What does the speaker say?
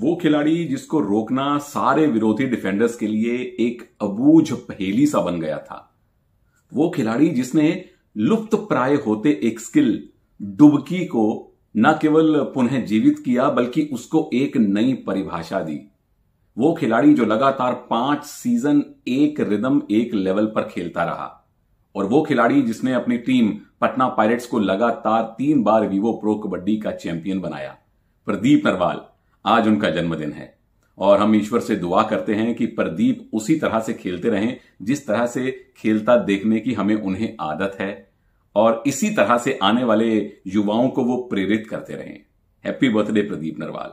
वो खिलाड़ी जिसको रोकना सारे विरोधी डिफेंडर्स के लिए एक अबूझ पहेली सा बन गया था वो खिलाड़ी जिसने लुप्त प्राय होते एक स्किल डुबकी को न केवल पुनः जीवित किया बल्कि उसको एक नई परिभाषा दी वो खिलाड़ी जो लगातार पांच सीजन एक रिदम एक लेवल पर खेलता रहा और वो खिलाड़ी जिसने अपनी टीम पटना पायरेट्स को लगातार तीन बार वीवो प्रो कबड्डी का चैंपियन बनाया प्रदीप नरवाल आज उनका जन्मदिन है और हम ईश्वर से दुआ करते हैं कि प्रदीप उसी तरह से खेलते रहें जिस तरह से खेलता देखने की हमें उन्हें आदत है और इसी तरह से आने वाले युवाओं को वो प्रेरित करते रहें हैप्पी बर्थडे प्रदीप नरवाल